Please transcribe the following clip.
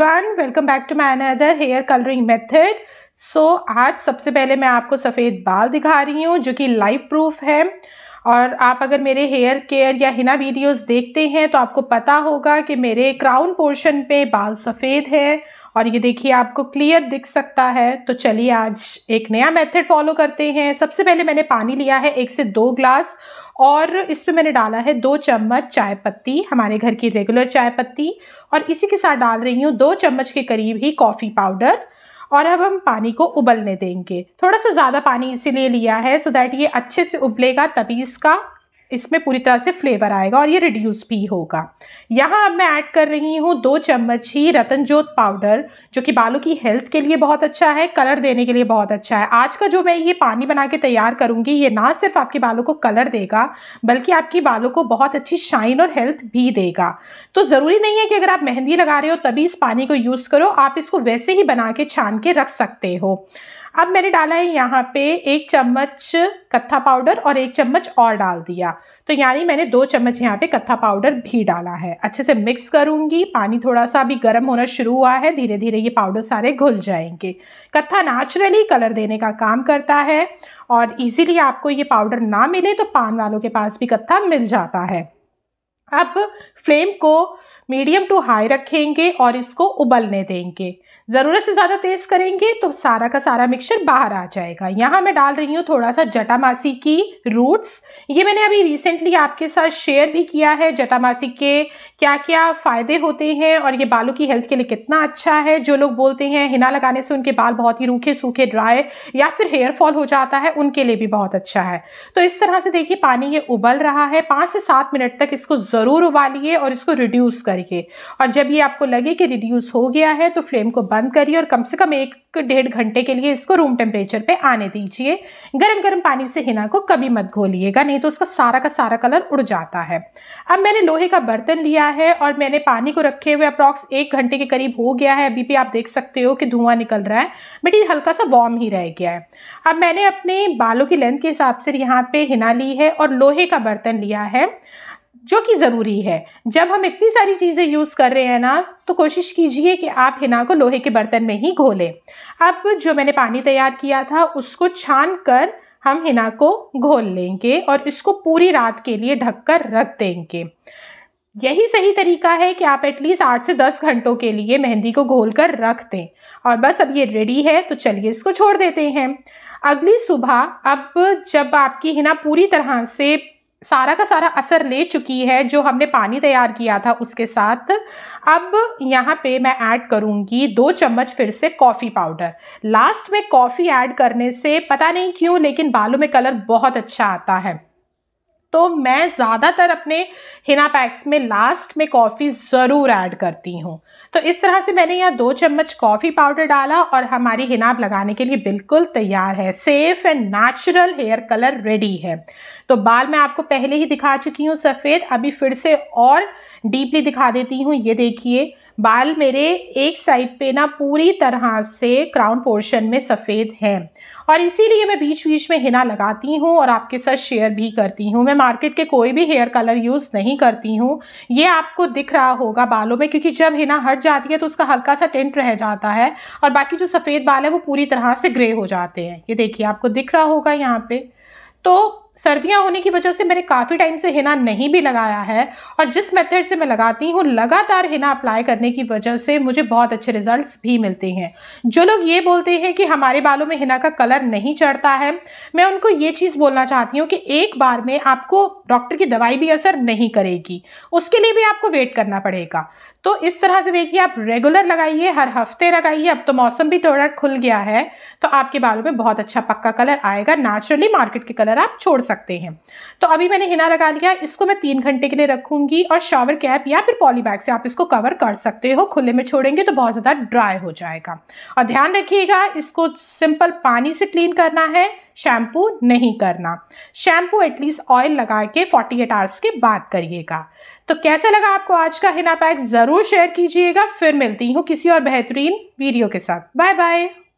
everyone welcome back to my another hair colouring method so आज सबसे पहले मैं आपको सफ़ेद बाल दिखा रही हूँ जो कि लाइफ प्रूफ है और आप अगर मेरे हेयर केयर या हिना वीडियोस देखते हैं तो आपको पता होगा कि मेरे क्राउन पोर्शन पे बाल सफ़ेद है और ये देखिए आपको क्लियर दिख सकता है तो चलिए आज एक नया मेथड फॉलो करते हैं सबसे पहले मैंने पानी लिया है एक से दो ग्लास और इसमें मैंने डाला है दो चम्मच चाय पत्ती हमारे घर की रेगुलर चाय पत्ती और इसी के साथ डाल रही हूँ दो चम्मच के करीब ही कॉफ़ी पाउडर और अब हम पानी को उबलने देंगे थोड़ा सा ज़्यादा पानी इसीलिए लिया है सो so दैट ये अच्छे से उबलेगा तभी इसका इसमें पूरी तरह से फ्लेवर आएगा और ये रिड्यूस भी होगा यहाँ अब मैं ऐड कर रही हूँ दो चम्मच ही रतन जोत पाउडर जो कि बालों की हेल्थ के लिए बहुत अच्छा है कलर देने के लिए बहुत अच्छा है आज का जो मैं ये पानी बना के तैयार करूँगी ये ना सिर्फ आपके बालों को कलर देगा बल्कि आपकी बालों को बहुत अच्छी शाइन और हेल्थ भी देगा तो ज़रूरी नहीं है कि अगर आप मेहंदी लगा रहे हो तभी इस पानी को यूज़ करो आप इसको वैसे ही बना के छान के रख सकते हो अब मैंने डाला है यहाँ पे एक चम्मच कत्था पाउडर और एक चम्मच और डाल दिया तो यानी मैंने दो चम्मच यहाँ पे कत्था पाउडर भी डाला है अच्छे से मिक्स करूँगी पानी थोड़ा सा अभी गर्म होना शुरू हुआ है धीरे धीरे ये पाउडर सारे घुल जाएंगे कत्था नेचुरली कलर देने का काम करता है और इजीली आपको ये पाउडर ना मिले तो पान वालों के पास भी कत्था मिल जाता है अब फ्लेम को मीडियम टू हाई रखेंगे और इसको उबलने देंगे ज़रूरत से ज़्यादा तेज़ करेंगे तो सारा का सारा मिक्सचर बाहर आ जाएगा यहाँ मैं डाल रही हूँ थोड़ा सा जटामासी की रूट्स ये मैंने अभी रिसेंटली आपके साथ शेयर भी किया है जटामासी के क्या क्या फ़ायदे होते हैं और ये बालों की हेल्थ के लिए कितना अच्छा है जो लोग बोलते हैं हिना लगाने से उनके बाल बहुत ही रूखे सूखे ड्राई या फिर हेयर फॉल हो जाता है उनके लिए भी बहुत अच्छा है तो इस तरह से देखिए पानी ये उबल रहा है पाँच से सात मिनट तक इसको ज़रूर उबालिए और इसको रिड्यूस करिए करिए और जब ये आपको लगे कि रिड्यूस हो गया है तो फ्लेम को बंद करिए और कम से कम एक डेढ़ घंटे के लिए इसको रूम टेम्परेचर पे आने दीजिए गरम गरम पानी से हिना को कभी मत घोलिएगा नहीं तो उसका सारा का सारा कलर उड़ जाता है अब मैंने लोहे का बर्तन लिया है और मैंने पानी को रखे हुए अप्रॉक्स एक घंटे के करीब हो गया है अभी भी आप देख सकते हो कि धुआं निकल रहा है बट ये हल्का सा वार्म ही रह गया है अब मैंने अपने बालों की लेंथ के हिसाब से यहाँ पे हिना ली है और लोहे का बर्तन लिया है जो कि ज़रूरी है जब हम इतनी सारी चीज़ें यूज़ कर रहे हैं ना तो कोशिश कीजिए कि आप हिना को लोहे के बर्तन में ही घोलें अब जो मैंने पानी तैयार किया था उसको छान कर हम हिना को घोल लेंगे और इसको पूरी रात के लिए ढक कर रख देंगे यही सही तरीका है कि आप एटलीस्ट आठ से दस घंटों के लिए मेहंदी को घोल कर रख दें और बस अब ये रेडी है तो चलिए इसको छोड़ देते हैं अगली सुबह अब जब आपकी हिना पूरी तरह से सारा का सारा असर ले चुकी है जो हमने पानी तैयार किया था उसके साथ अब यहाँ पे मैं ऐड करूँगी दो चम्मच फिर से कॉफ़ी पाउडर लास्ट में कॉफ़ी ऐड करने से पता नहीं क्यों लेकिन बालों में कलर बहुत अच्छा आता है तो मैं ज़्यादातर अपने हिना पैक्स में लास्ट में कॉफ़ी ज़रूर ऐड करती हूँ तो इस तरह से मैंने यहाँ दो चम्मच कॉफ़ी पाउडर डाला और हमारी हिनाब लगाने के लिए बिल्कुल तैयार है safe and natural hair colour ready है तो बाल मैं आपको पहले ही दिखा चुकी हूँ सफ़ेद अभी फिर से और डीपली दिखा देती हूँ ये देखिए बाल मेरे एक साइड पे ना पूरी तरह से क्राउन पोर्शन में सफ़ेद हैं और इसीलिए मैं बीच बीच में हिना लगाती हूँ और आपके साथ शेयर भी करती हूँ मैं मार्केट के कोई भी हेयर कलर यूज़ नहीं करती हूँ ये आपको दिख रहा होगा बालों में क्योंकि जब हिना हट जाती है तो उसका हल्का सा टेंट रह जाता है और बाकी जो सफ़ेद बाल है वो पूरी तरह से ग्रे हो जाते हैं ये देखिए आपको दिख रहा होगा यहाँ पर तो सर्दियां होने की वजह से मैंने काफ़ी टाइम से हिना नहीं भी लगाया है और जिस मेथड से मैं लगाती हूँ लगातार हिना अप्लाई करने की वजह से मुझे बहुत अच्छे रिजल्ट्स भी मिलते हैं जो लोग ये बोलते हैं कि हमारे बालों में हिना का कलर नहीं चढ़ता है मैं उनको ये चीज़ बोलना चाहती हूँ कि एक बार में आपको डॉक्टर की दवाई भी असर नहीं करेगी उसके लिए भी आपको वेट करना पड़ेगा तो इस तरह से देखिए आप रेगुलर लगाइए हर हफ्ते लगाइए अब तो मौसम भी थोड़ा खुल गया है तो आपके बालों में बहुत अच्छा पक्का कलर आएगा नेचुरली मार्केट के कलर आप छोड़ सकते हैं तो अभी मैंने हिना लगा लिया इसको मैं तीन घंटे के लिए रखूँगी और शावर कैप या फिर पॉलीबैग से आप इसको कवर कर सकते हो खुले में छोड़ेंगे तो बहुत ज़्यादा ड्राई हो जाएगा और ध्यान रखिएगा इसको सिंपल पानी से क्लीन करना है शैम्पू नहीं करना शैम्पू एटलीस्ट ऑयल लगा के 48 आवर्स के बाद करिएगा तो कैसे लगा आपको आज का हिना पैक ज़रूर शेयर कीजिएगा फिर मिलती हूँ किसी और बेहतरीन वीडियो के साथ बाय बाय